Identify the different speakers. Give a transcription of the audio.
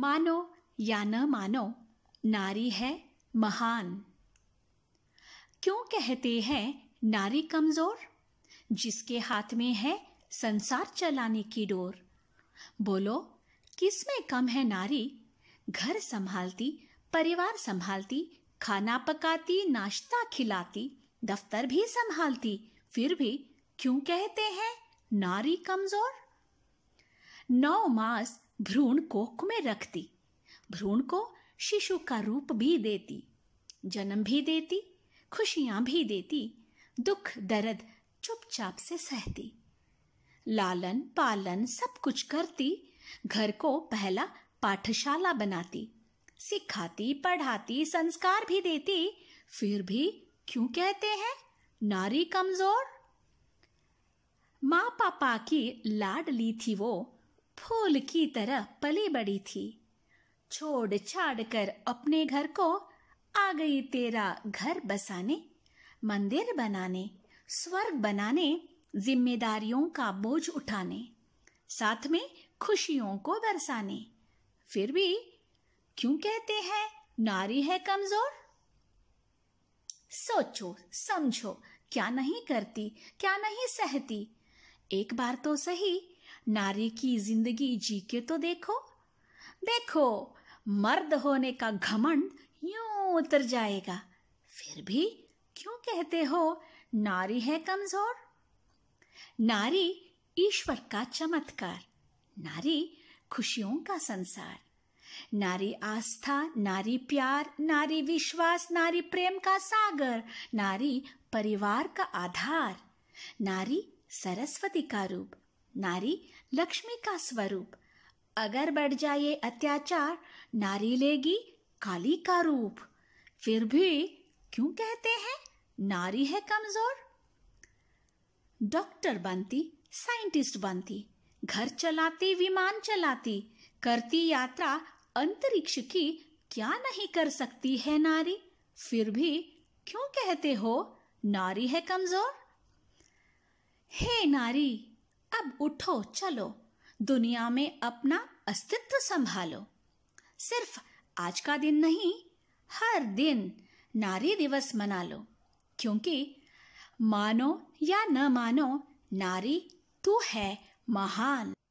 Speaker 1: मानो या न मानो नारी है महान क्यों कहते हैं नारी कमजोर जिसके हाथ में है संसार चलाने की डोर बोलो किस में कम है नारी घर संभालती परिवार संभालती खाना पकाती नाश्ता खिलाती दफ्तर भी संभालती फिर भी क्यों कहते हैं नारी कमजोर नौ मास भ्रूण कोख में रखती भ्रूण को शिशु का रूप भी देती जन्म भी देती खुशियां भी देती दुख दर्द चुपचाप से सहती लालन पालन सब कुछ करती घर को पहला पाठशाला बनाती सिखाती पढ़ाती संस्कार भी देती फिर भी क्यों कहते हैं नारी कमजोर माँ पापा की लाड ली थी वो फूल की तरह पली बड़ी थी छोड़ छाड़ कर अपने घर को आ गई तेरा घर बसाने मंदिर बनाने स्वर्ग बनाने जिम्मेदारियों का बोझ उठाने साथ में खुशियों को बरसाने फिर भी क्यों कहते हैं नारी है कमजोर सोचो समझो क्या नहीं करती क्या नहीं सहती एक बार तो सही नारी की जिंदगी जी के तो देखो देखो मर्द होने का घमंड यूं उतर जाएगा फिर भी क्यों कहते हो नारी है कमजोर नारी ईश्वर का चमत्कार नारी खुशियों का संसार नारी आस्था नारी प्यार नारी विश्वास नारी प्रेम का सागर नारी परिवार का आधार नारी सरस्वती का रूप नारी लक्ष्मी का स्वरूप अगर बढ़ जाए अत्याचार नारी लेगी काली का रूप फिर भी क्यों कहते हैं नारी है कमजोर डॉक्टर बनती साइंटिस्ट बनती घर चलाती विमान चलाती करती यात्रा अंतरिक्ष की क्या नहीं कर सकती है नारी फिर भी क्यों कहते हो नारी है कमजोर हे नारी अब उठो चलो दुनिया में अपना अस्तित्व संभालो सिर्फ आज का दिन नहीं हर दिन नारी दिवस मना लो क्योंकि मानो या न मानो नारी तू है महान